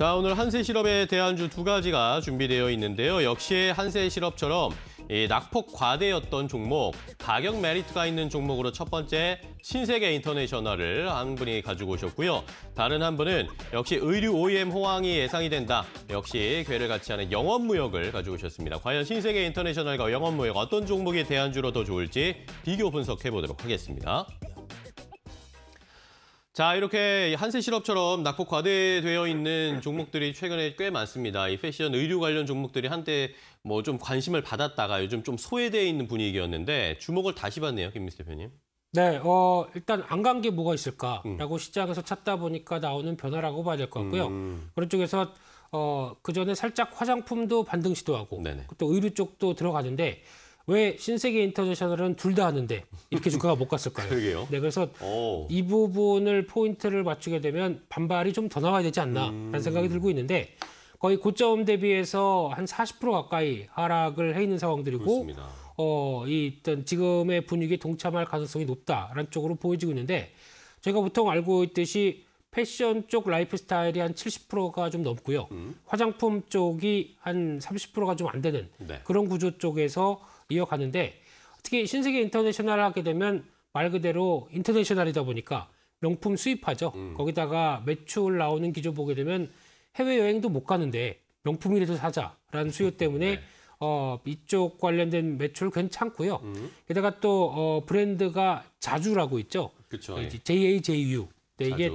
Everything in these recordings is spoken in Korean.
자, 오늘 한세 실업에 대한 주 두 가지가 준비되어 있는데요. 역시 한세 실업처럼이 낙폭 과대였던 종목, 가격 메리트가 있는 종목으로 첫 번째 신세계 인터내셔널을 한 분이 가지고 오셨고요. 다른 한 분은 역시 의류 OEM 호황이 예상이 된다. 역시 괴를 같이 하는 영업무역을 가지고 오셨습니다. 과연 신세계 인터내셔널과 영업무역 어떤 종목이 대한주로더 좋을지 비교 분석해보도록 하겠습니다. 자 이렇게 한세 실업처럼 낙폭 과대되어 있는 종목들이 최근에 꽤 많습니다. 이 패션, 의류 관련 종목들이 한때 뭐 좀 관심을 받았다가 요즘 좀 소외되어 있는 분위기였는데 주목을 다시 받네요, 김민수 대표님. 네, 어, 일단 안간게 뭐가 있을까라고 음. 시장에서 찾다 보니까 나오는 변화라고 봐야 될 것 같고요. 음, 음. 그런 쪽에서 어, 그 전에 살짝 화장품도 반등 시도하고 네네. 또 의류 쪽도 들어가는데 왜 신세계 인터내셔널은둘 다 하는데 이렇게 주가가 못 갔을까요? 그러게요. 네, 그래서 오. 이 부분을 포인트를 맞추게 되면 반발이 좀 더 나와야 되지 않나라는 음. 생각이 들고 있는데 거의 고점 대비해서 한 40% 가까이 하락을 해 있는 상황들이고 그렇습니다. 어, 이 일단 지금의 분위기에 동참할 가능성이 높다라는 쪽으로 보여지고 있는데 저희가 보통 알고 있듯이 패션 쪽 라이프 스타일이 한 70%가 좀 넘고요. 음. 화장품 쪽이 한 30%가 좀 안 되는 네. 그런 구조 쪽에서 이어가는데 특히 신세계 인터내셔널 하게 되면 말 그대로 인터내셔널이다 보니까 명품 수입하죠. 음. 거기다가 매출 나오는 기조 보게 되면 해외여행도 못 가는데 명품이라도 사자라는 수요 때문에 네. 어, 이쪽 관련된 매출 괜찮고요. 음. 게다가 또 어, 브랜드가 자주라고 있죠. 그쵸, 예. JAJU. 네, 이게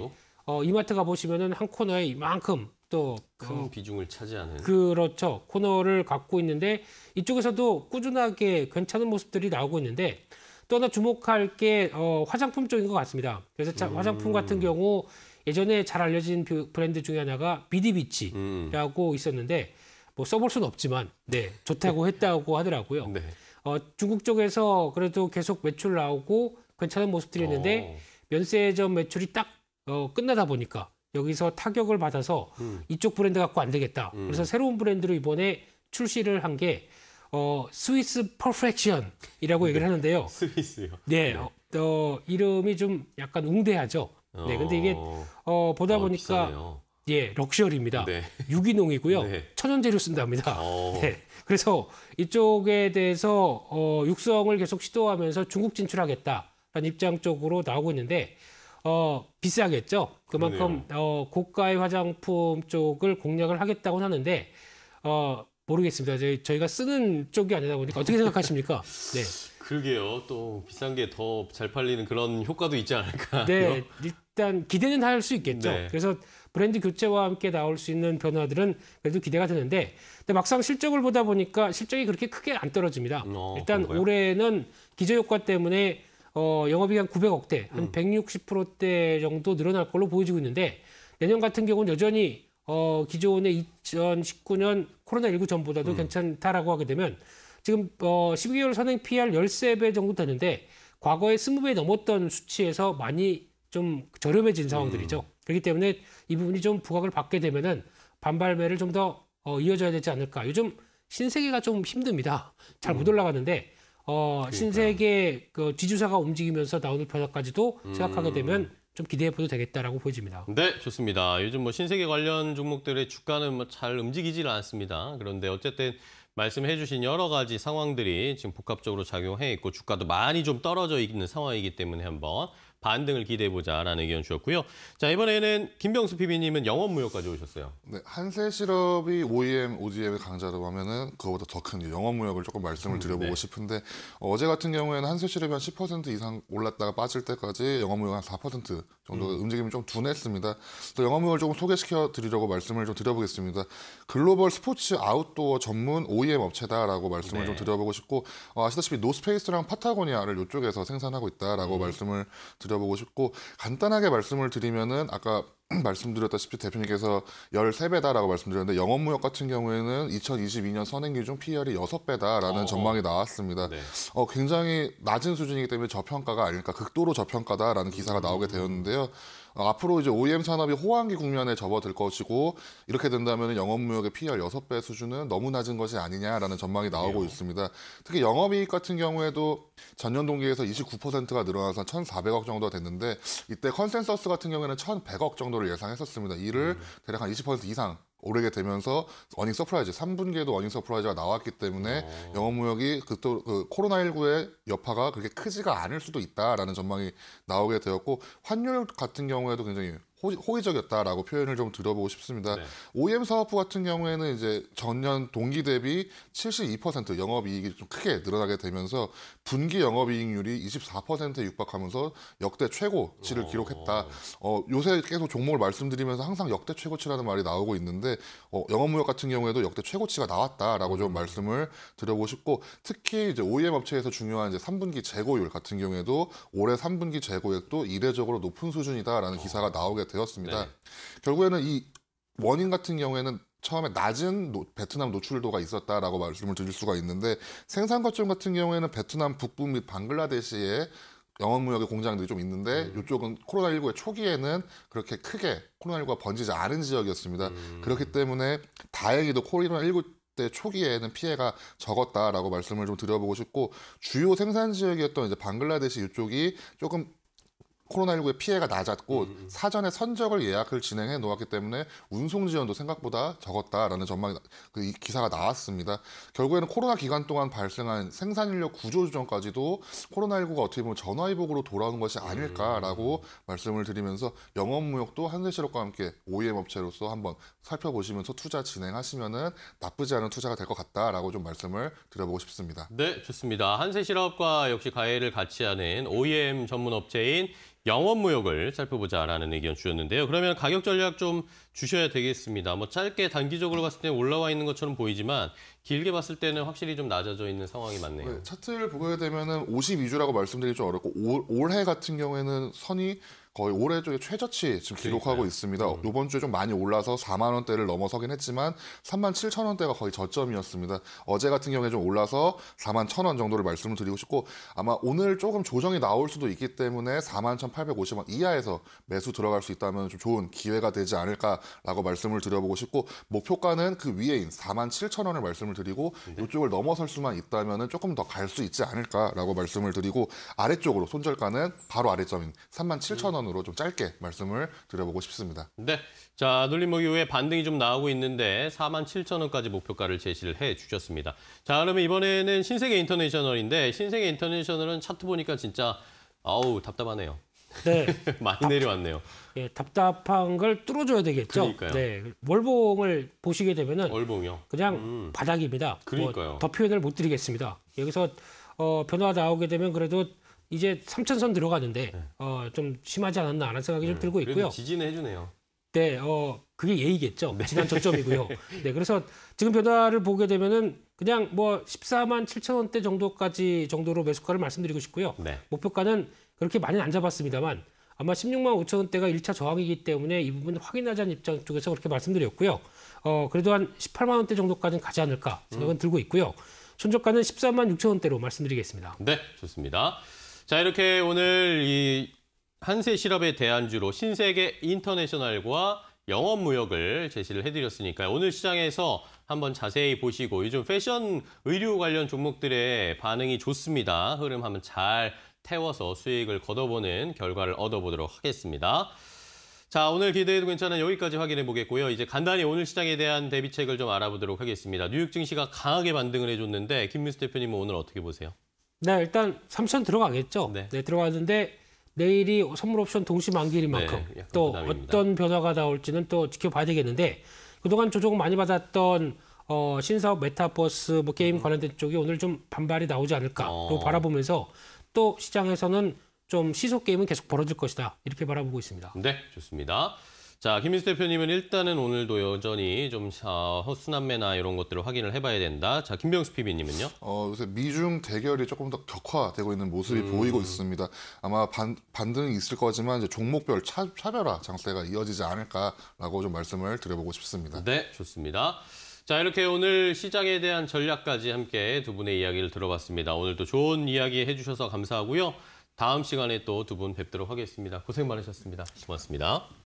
어, 이마트 가보시면은 한 코너에 이만큼 또큰 그 어, 비중을 차지하는 그렇죠 코너를 갖고 있는데 이쪽에서도 꾸준하게 괜찮은 모습들이 나오고 있는데 또 하나 주목할 게 어, 화장품 쪽인 것 같습니다. 그래서 차, 음. 화장품 같은 경우 예전에 잘 알려진 그 브랜드 중에 하나가 비디비치라고 음. 있었는데 뭐 써볼 수는 없지만 네 좋다고 했다고 하더라고요. 네. 어, 중국 쪽에서 그래도 계속 매출 나오고 괜찮은 모습들이 있는데 어. 면세점 매출이 딱 어, 끝나다 보니까 여기서 타격을 받아서 음. 이쪽 브랜드 갖고 안 되겠다. 음. 그래서 새로운 브랜드로 이번에 출시를 한 게 어, 스위스 퍼펙션이라고 네. 얘기를 하는데요. 스위스요. 네, 네. 어, 어, 이름이 좀 약간 웅대하죠. 어... 네, 근데 이게 어, 어 보다 어, 보니까 비싸네요. 예, 럭셔리입니다. 네. 유기농이고요. 네. 천연 재료 쓴답니다. 오. 어. 네. 그래서 이쪽에 대해서 어, 육성을 계속 시도하면서 중국 진출하겠다라는 입장 쪽으로 나오고 있는데 어, 비싸겠죠. 그만큼 어, 고가의 화장품 쪽을 공략을 하겠다고 하는데 어, 모르겠습니다. 저희, 저희가 쓰는 쪽이 아니다 보니까 어떻게 생각하십니까? 네. 그러게요. 또 비싼 게 더 잘 팔리는 그런 효과도 있지 않을까. 네. 일단 기대는 할 수 있겠죠. 네. 그래서 브랜드 교체와 함께 나올 수 있는 변화들은 그래도 기대가 되는데 근데 막상 실적을 보다 보니까 실적이 그렇게 크게 안 떨어집니다. 어, 일단 그런가요? 올해는 기저효과 때문에 어, 영업이익한 900억대, 한 음. 160%대 정도 늘어날 걸로 보여지고 있는데 내년 같은 경우는 여전히 어, 기존의 2019년 코로나19 전보다도 음. 괜찮다라고 하게 되면 지금 어, 12개월 선행 PR 13배 정도 되는데 과거에 20배 넘었던 수치에서 많이 좀 저렴해진 상황들이죠. 음. 그렇기 때문에 이 부분이 좀 부각을 받게 되면은 반발매를 좀 더 어, 이어져야 되지 않을까. 요즘 신세계가 좀 힘듭니다. 잘못 음. 올라가는데 어, 신세계 그 지주사가 움직이면서 나오는 변화까지도 음. 생각하게 되면 좀 기대해 보도 되겠다라고 보여집니다. 네, 좋습니다. 요즘 뭐 신세계 관련 종목들의 주가는 뭐 잘 움직이질 않습니다. 그런데 어쨌든 말씀해 주신 여러 가지 상황들이 지금 복합적으로 작용해 있고 주가도 많이 좀 떨어져 있는 상황이기 때문에 한번 반등을 기대해보자라는 의견 주셨고요. 자 이번에는 김병수 PB님은 영업무역까지 오셨어요. 네, 한세실업이 OEM, ODM의 강자로고 하면은 그거보다 더 큰 영업무역을 조금 말씀을 음, 드려보고 네. 싶은데 어, 어제 같은 경우에는 한세실업이 한10% 이상 올랐다가 빠질 때까지 영업무역 한4% 정도의 음. 움직임이 좀 둔했습니다. 또 영업을 조금 소개시켜 드리려고 말씀을 좀 드려보겠습니다. 글로벌 스포츠 아웃도어 전문 OEM 업체다라고 말씀을 네. 좀 드려보고 싶고 어, 아시다시피 노스페이스랑 파타고니아를 이쪽에서 생산하고 있다라고 음. 말씀을 드려보고 싶고 간단하게 말씀을 드리면은 아까 말씀드렸다시피 대표님께서 13배다라고 말씀드렸는데 영업무역 같은 경우에는 2022년 선행기 준 PER이 6배다라는 어, 전망이 나왔습니다. 네. 어, 굉장히 낮은 수준이기 때문에 저평가가 아닐까, 극도로 저평가다라는 기사가 나오게 음. 되었는데요. 음. 어, 앞으로 이제 OEM 산업이 호황기 국면에 접어들 것이고 이렇게 된다면 영업 무역의 PER 6배 수준은 너무 낮은 것이 아니냐라는 전망이 나오고 네. 있습니다. 특히 영업이익 같은 경우에도 전년 동기에서 29%가 늘어나서 1,400억 정도 됐는데 이때 컨센서스 같은 경우에는 1,100억 정도를 예상했었습니다. 이를 음. 대략 한 20% 이상 오르게 되면서 어닝 서프라이즈 3분기에도 어닝 서프라이즈가 나왔기 때문에 오. 어. 영업무역이 그또 그, 그 코로나19의 여파가 그렇게 크지가 않을 수도 있다라는 전망이 나오게 되었고 환율 같은 경우에도 굉장히 호의, 적이었다라고 표현을 좀 들어보고 싶습니다. 네. OEM 사업부 같은 경우에는 이제 전년 동기 대비 72% 영업이익이 좀 크게 늘어나게 되면서 분기 영업이익률이 24%에 육박하면서 역대 최고치를 오. 어. 기록했다. 어, 요새 계속 종목을 말씀드리면서 항상 역대 최고치라는 말이 나오고 있는데 어, 영업무역 같은 경우에도 역대 최고치가 나왔다라고 좀 음. 말씀을 드려보고 싶고 특히 이제 OEM 업체에서 중요한 이제 3분기 재고율 같은 경우에도 올해 3분기 재고액도 이례적으로 높은 수준이다라는 오. 어. 기사가 나오게 됩니다. 되었습니다. 네. 결국에는 이 원인 같은 경우에는 처음에 낮은 노, 베트남 노출도가 있었다라고 말씀을 드릴 수가 있는데 생산 거점 같은 경우에는 베트남 북부 및 방글라데시에 영업무역의 공장들이 좀 있는데 음. 이쪽은 코로나19의 초기에는 그렇게 크게 코로나19가 번지지 않은 지역이었습니다. 음. 그렇기 때문에 다행히도 코로나19 때 초기에는 피해가 적었다라고 말씀을 좀 드려보고 싶고 주요 생산 지역이었던 이제 방글라데시 이쪽이 조금 코로나19의 피해가 낮았고 음, 음. 사전에 선적을 예약을 진행해 놓았기 때문에 운송 지연도 생각보다 적었다라는 전망이 그 기사가 나왔습니다. 결국에는 코로나 기간 동안 발생한 생산 인력 구조 조정까지도 코로나19가 어떻게 보면 전화위복으로 돌아오는 것이 아닐까라고 음. 말씀을 드리면서 영업무역도 한세실업과 함께 OEM 업체로서 한번 살펴보시면서 투자 진행하시면은 나쁘지 않은 투자가 될 것 같다라고 좀 말씀을 드려보고 싶습니다. 네, 좋습니다. 한세실업과 역시 가해를 같이 하는 OEM 전문 업체인 영업 무역을 살펴보자라는 의견 주셨는데요. 그러면 가격 전략 좀 주셔야 되겠습니다. 뭐 짧게 단기적으로 봤을 때 올라와 있는 것처럼 보이지만 길게 봤을 때는 확실히 좀 낮아져 있는 상황이 맞네요. 네, 차트를 보게 되면은 52주라고 말씀드리기 좀 어렵고 올, 올해 같은 경우에는 선이 거의 올해 쪽에 최저치 지금 기록하고 그 있습니다. 음. 이번 주에 좀 많이 올라서 4만 원대를 넘어서긴 했지만 3만 7천 원대가 거의 저점이었습니다. 어제 같은 경우에 좀 올라서 4만 1천 원 정도를 말씀을 드리고 싶고 아마 오늘 조금 조정이 나올 수도 있기 때문에 4만 1,850원 이하에서 매수 들어갈 수 있다면 좀 좋은 기회가 되지 않을까라고 말씀을 드려보고 싶고 목표가는 그 위에인 4만 7천 원을 말씀을 드리고 네. 이쪽을 넘어설 수만 있다면 조금 더 갈 수 있지 않을까라고 말씀을 드리고 아래쪽으로 손절가는 바로 아래점인 3만 7천 원 차원으로 좀 짧게 말씀을 드려보고 싶습니다. 네, 자 눌림목 이후에 반등이 좀 나오고 있는데 4만 7천 원까지 목표가를 제시를 해주셨습니다. 자 그러면 이번에는 신세계 인터내셔널인데 신세계 인터내셔널은 차트 보니까 진짜 아우 답답하네요. 네. 많이 답, 내려왔네요. 예, 답답한 걸 뚫어줘야 되겠죠. 그러니까요. 네, 월봉을 보시게 되면은 월봉이요. 그냥 음. 바닥입니다. 뭐 그러니까요. 뭐더 표현을 못 드리겠습니다. 여기서 어, 변화 가 나오게 되면 그래도 이제 3천선 들어가는데 네. 어, 좀 심하지 않았나 하는 생각이 음, 좀 네. 들고 있고요. 지지 해주네요. 네, 어, 그게 예의겠죠. 네. 지난 저점이고요. 네, 그래서 지금 변화를 보게 되면은 그냥 뭐 14만 7천 원대 정도까지 정도로 매수가를 말씀드리고 싶고요. 네. 목표가는 그렇게 많이안 잡았습니다만 아마 16만 5천 원대가 1차 저항이기 때문에 이 부분 확인하자는 입장 쪽에서 그렇게 말씀드렸고요. 어, 그래도 한 18만 원대 정도까지는 가지 않을까 생각은 음. 들고 있고요. 손절가는 13만 6천 원대로 말씀드리겠습니다. 네, 좋습니다. 자, 이렇게 오늘 이 한세 실업에 대한 주로 신세계 인터내셔널과 영업 무역을 제시를 해드렸으니까 요 오늘 시장에서 한번 자세히 보시고 요즘 패션 의류 관련 종목들의 반응이 좋습니다. 흐름 한번 잘 태워서 수익을 걷어보는 결과를 얻어보도록 하겠습니다. 자, 오늘 기대해도 괜찮은 여기까지 확인해 보겠고요. 이제 간단히 오늘 시장에 대한 대비책을 좀 알아보도록 하겠습니다. 뉴욕 증시가 강하게 반등을 해줬는데 김민수 대표님은 오늘 어떻게 보세요? 네, 일단 삼천 들어가겠죠. 네. 네, 들어가는데 내일이 선물 옵션 동시 만기일 네, 만큼 네, 또 부담입니다. 어떤 변화가 나올지는 또 지켜봐야 되겠는데 그동안 조정 많이 받았던 어, 신사업 메타버스 뭐 게임 음. 관련된 쪽이 오늘 좀 반발이 나오지 않을까로 어. 바라보면서 또 시장에서는 좀 시속 게임은 계속 벌어질 것이다 이렇게 바라보고 있습니다. 네, 좋습니다. 자, 김민수 대표님은 일단은 오늘도 여전히 좀 어, 허수남매나 이런 것들을 확인을 해봐야 된다. 자, 김병수 PB님은요? 어, 요새 미중 대결이 조금 더 격화되고 있는 모습이 음. 보이고 있습니다. 아마 반, 반등이 있을 거지만 이제 종목별 차, 차별화 장세가 이어지지 않을까라고 좀 말씀을 드려보고 싶습니다. 네, 좋습니다. 자, 이렇게 오늘 시장에 대한 전략까지 함께 두 분의 이야기를 들어봤습니다. 오늘도 좋은 이야기 해주셔서 감사하고요. 다음 시간에 또 두 분 뵙도록 하겠습니다. 고생 많으셨습니다. 고맙습니다.